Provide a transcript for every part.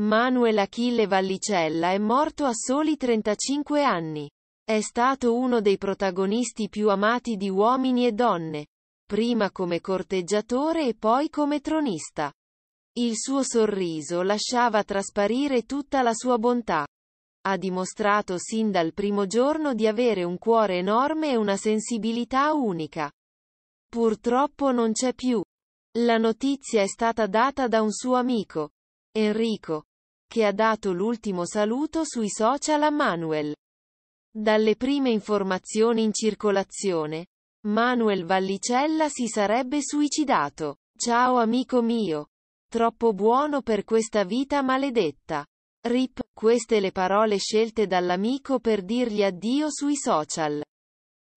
Manuel Achille Vallicella è morto a soli 35 anni. È stato uno dei protagonisti più amati di uomini e donne, prima come corteggiatore e poi come tronista. Il suo sorriso lasciava trasparire tutta la sua bontà. Ha dimostrato sin dal primo giorno di avere un cuore enorme e una sensibilità unica. Purtroppo non c'è più. La notizia è stata data da un suo amico, Enrico, che ha dato l'ultimo saluto sui social a Manuel. Dalle prime informazioni in circolazione, Manuel Vallicella si sarebbe suicidato. Ciao amico mio. Troppo buono per questa vita maledetta. Rip, queste le parole scelte dall'amico per dirgli addio sui social.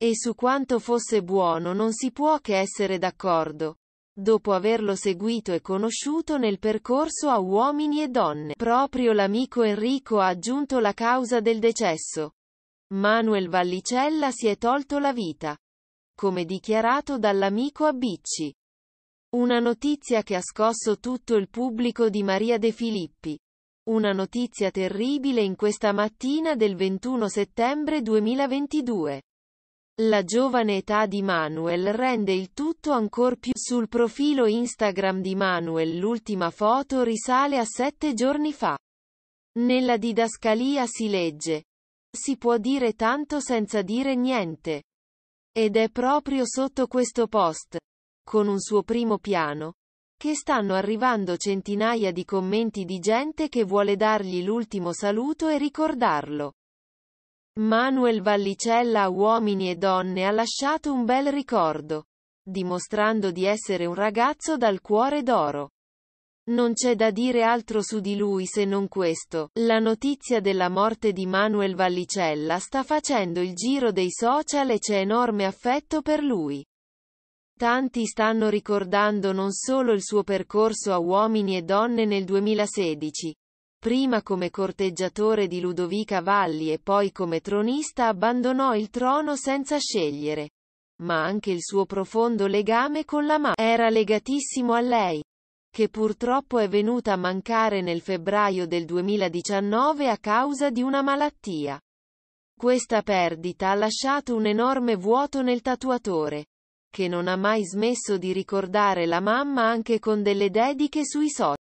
E su quanto fosse buono non si può che essere d'accordo dopo averlo seguito e conosciuto nel percorso a uomini e donne. Proprio l'amico Enrico ha aggiunto la causa del decesso. Manuel Vallicella si è tolto la vita. Come dichiarato dall'amico Abicci. Una notizia che ha scosso tutto il pubblico di Maria De Filippi. Una notizia terribile in questa mattina del 21 settembre 2022. La giovane età di Manuel rende il tutto ancor più. Sul profilo Instagram di Manuel l'ultima foto risale a sette giorni fa. Nella didascalia si legge. Si può dire tanto senza dire niente. Ed è proprio sotto questo post, con un suo primo piano, che stanno arrivando centinaia di commenti di gente che vuole dargli l'ultimo saluto e ricordarlo. Manuel Vallicella a Uomini e Donne ha lasciato un bel ricordo, dimostrando di essere un ragazzo dal cuore d'oro. Non c'è da dire altro su di lui se non questo, la notizia della morte di Manuel Vallicella sta facendo il giro dei social e c'è enorme affetto per lui. Tanti stanno ricordando non solo il suo percorso a uomini e donne nel 2016, prima come corteggiatore di Ludovica Valli e poi come tronista abbandonò il trono senza scegliere. Ma anche il suo profondo legame con la madre era legatissimo a lei, che purtroppo è venuta a mancare nel febbraio del 2019 a causa di una malattia. Questa perdita ha lasciato un enorme vuoto nel tatuatore, che non ha mai smesso di ricordare la mamma anche con delle dediche sui social.